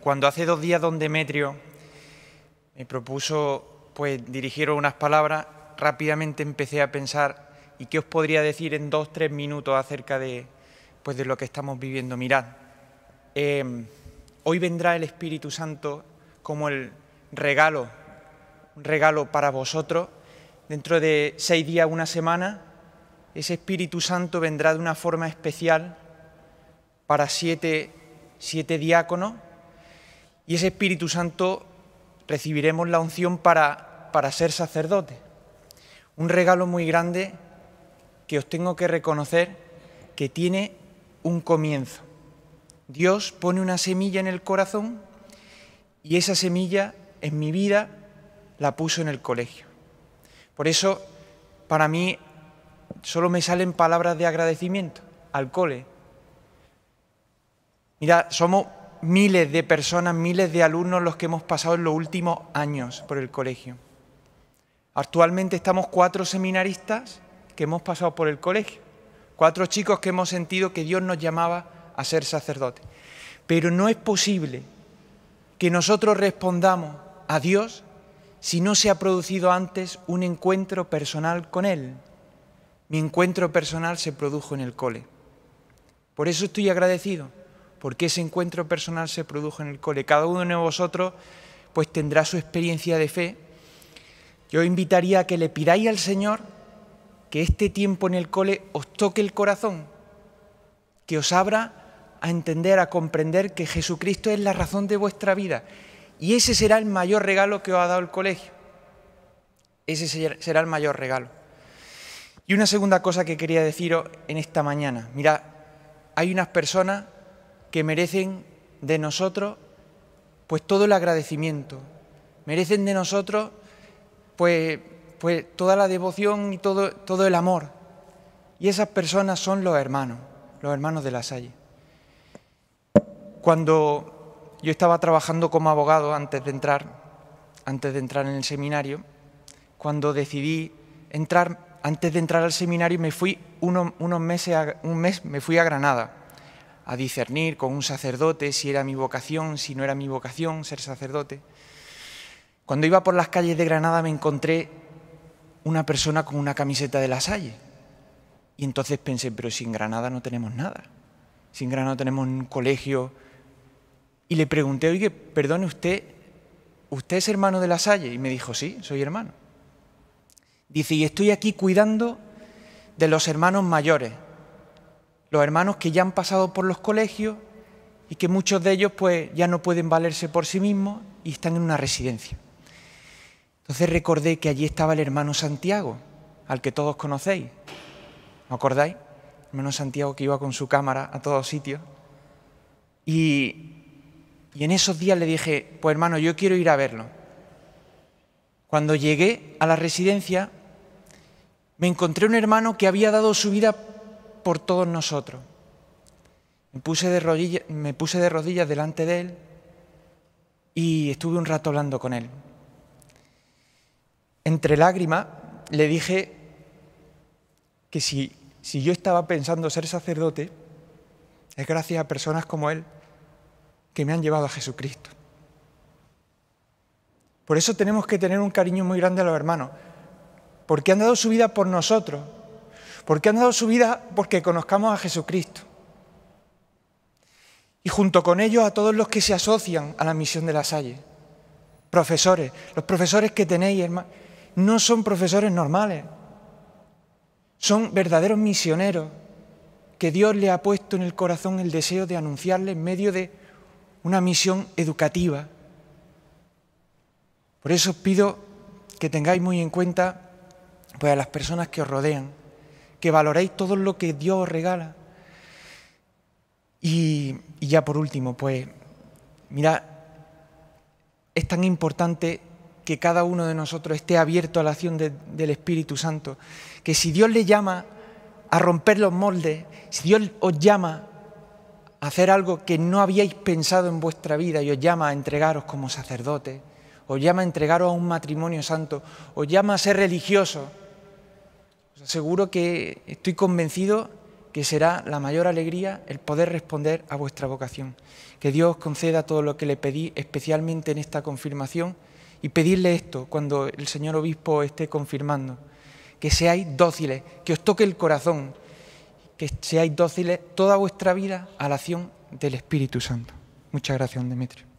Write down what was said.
cuando hace dos días don Demetrio me propuso pues, dirigir unas palabras, rápidamente empecé a pensar y qué os podría decir en dos, tres minutos acerca de, pues, de lo que estamos viviendo. Mirad, eh, hoy vendrá el Espíritu Santo como el regalo, un regalo para vosotros. Dentro de seis días, una semana, ese Espíritu Santo vendrá de una forma especial para siete, siete diáconos y ese Espíritu Santo recibiremos la unción para, para ser sacerdote. Un regalo muy grande que os tengo que reconocer que tiene un comienzo. Dios pone una semilla en el corazón y esa semilla en mi vida la puso en el colegio. Por eso, para mí, solo me salen palabras de agradecimiento al cole. Mira, somos miles de personas, miles de alumnos los que hemos pasado en los últimos años por el colegio. Actualmente estamos cuatro seminaristas que hemos pasado por el colegio, cuatro chicos que hemos sentido que Dios nos llamaba a ser sacerdotes. Pero no es posible que nosotros respondamos a Dios si no se ha producido antes un encuentro personal con Él. Mi encuentro personal se produjo en el cole. Por eso estoy agradecido porque ese encuentro personal se produjo en el cole. Cada uno de vosotros pues tendrá su experiencia de fe. Yo invitaría a que le pidáis al Señor que este tiempo en el cole os toque el corazón, que os abra a entender, a comprender que Jesucristo es la razón de vuestra vida. Y ese será el mayor regalo que os ha dado el colegio. Ese será el mayor regalo. Y una segunda cosa que quería deciros en esta mañana. Mirad, hay unas personas que merecen de nosotros pues todo el agradecimiento, merecen de nosotros pues, pues toda la devoción y todo, todo el amor. Y esas personas son los hermanos, los hermanos de la Salle. Cuando yo estaba trabajando como abogado antes de entrar, antes de entrar en el seminario, cuando decidí entrar, antes de entrar al seminario me fui unos, unos meses, un mes me fui a Granada a discernir con un sacerdote si era mi vocación, si no era mi vocación ser sacerdote. Cuando iba por las calles de Granada me encontré una persona con una camiseta de la Salle. Y entonces pensé, pero sin Granada no tenemos nada. Sin Granada no tenemos un colegio. Y le pregunté, oye, perdone usted, ¿usted es hermano de la Salle? Y me dijo, sí, soy hermano. Dice, y estoy aquí cuidando de los hermanos mayores, los hermanos que ya han pasado por los colegios y que muchos de ellos pues ya no pueden valerse por sí mismos y están en una residencia. Entonces recordé que allí estaba el hermano Santiago, al que todos conocéis. ¿Os acordáis? El hermano Santiago que iba con su cámara a todos sitios. Y, y en esos días le dije, pues hermano, yo quiero ir a verlo. Cuando llegué a la residencia, me encontré un hermano que había dado su vida por todos nosotros. Me puse de, me puse de rodillas delante de él y estuve un rato hablando con él. Entre lágrimas le dije que si yo estaba pensando ser sacerdote, es gracias a personas como él que me han llevado a Jesucristo. Por eso tenemos que tener un cariño muy grande a los hermanos, porque han dado su vida por nosotros, porque han dado su vida porque conozcamos a Jesucristo. Y junto con ellos a todos los que se asocian a la misión de la Salle. Profesores, los profesores que tenéis, no son profesores normales. Son verdaderos misioneros que Dios le ha puesto en el corazón el deseo de anunciarle en medio de una misión educativa. Por eso os pido que tengáis muy en cuenta pues, a las personas que os rodean, que valoréis todo lo que Dios os regala. Y, ya por último, pues, mira, es tan importante que cada uno de nosotros esté abierto a la acción del Espíritu Santo, que si Dios le llama a romper los moldes, si Dios os llama a hacer algo que no habíais pensado en vuestra vida y os llama a entregaros como sacerdote, os llama a entregaros a un matrimonio santo, os llama a ser religioso, Seguro que estoy convencido que será la mayor alegría el poder responder a vuestra vocación. Que Dios conceda todo lo que le pedí, especialmente en esta confirmación, y pedirle esto cuando el señor obispo esté confirmando. Que seáis dóciles, que os toque el corazón, que seáis dóciles toda vuestra vida a la acción del Espíritu Santo. Muchas gracias, Demetrio.